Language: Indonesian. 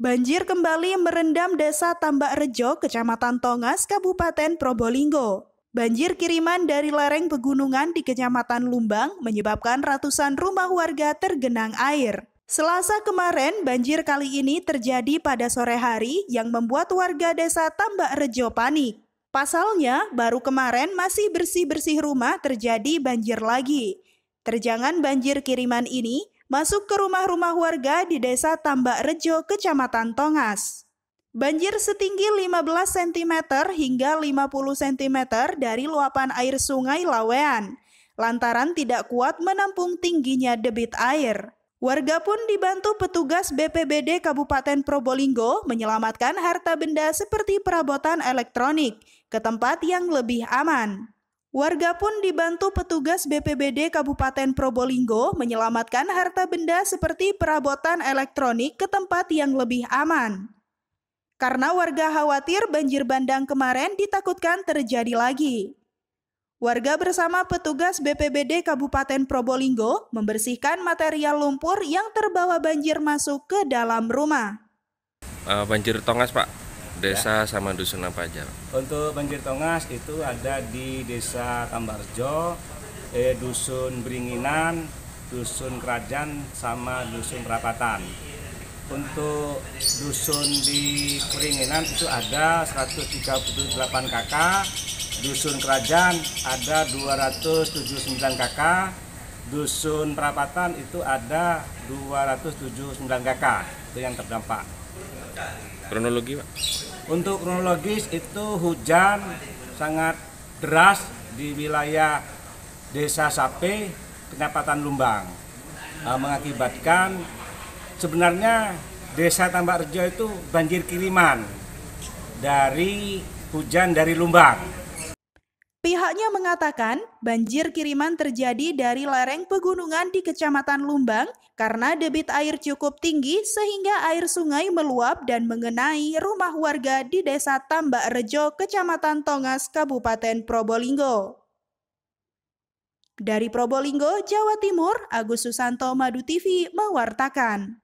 Banjir kembali merendam desa Tambak Rejo, Kecamatan Tongas, Kabupaten Probolinggo. Banjir kiriman dari lereng pegunungan di Kecamatan Lumbang menyebabkan ratusan rumah warga tergenang air. Selasa kemarin, banjir kali ini terjadi pada sore hari yang membuat warga desa Tambak Rejo panik. Pasalnya, baru kemarin masih bersih-bersih rumah terjadi banjir lagi. Terjangan banjir kiriman ini masuk ke rumah-rumah warga di desa Tambak Rejo, Kecamatan Tongas. Banjir setinggi 15 cm hingga 50 cm dari luapan air sungai Lawean, lantaran tidak kuat menampung tingginya debit air. Warga pun dibantu petugas BPBD Kabupaten Probolinggo menyelamatkan harta benda seperti perabotan elektronik ke tempat yang lebih aman. Warga pun dibantu petugas BPBD Kabupaten Probolinggo menyelamatkan harta benda seperti perabotan elektronik ke tempat yang lebih aman. Karena warga khawatir banjir bandang kemarin ditakutkan terjadi lagi. Warga bersama petugas BPBD Kabupaten Probolinggo membersihkan material lumpur yang terbawa banjir masuk ke dalam rumah. Uh, banjir tongas, Pak desa ya. sama dusun apa aja untuk banjir tongas itu ada di desa Tambarjo eh, dusun Beringinan dusun Kerajaan sama dusun Rapatan untuk dusun di Beringinan itu ada 138 KK, dusun Kerajaan ada 279 KK, dusun Perapatan itu ada 279 KK itu yang terdampak Kronologi pak? Untuk kronologis itu hujan sangat deras di wilayah Desa Sape, Kecamatan Lumbang, eh, mengakibatkan sebenarnya Desa Tambak Rejo itu banjir kiriman dari hujan dari Lumbang. Pihaknya mengatakan banjir kiriman terjadi dari lereng pegunungan di Kecamatan Lumbang karena debit air cukup tinggi sehingga air sungai meluap dan mengenai rumah warga di Desa Tambak Rejo, Kecamatan Tongas, Kabupaten Probolinggo. Dari Probolinggo, Jawa Timur, Agus Susanto Madu TV mewartakan.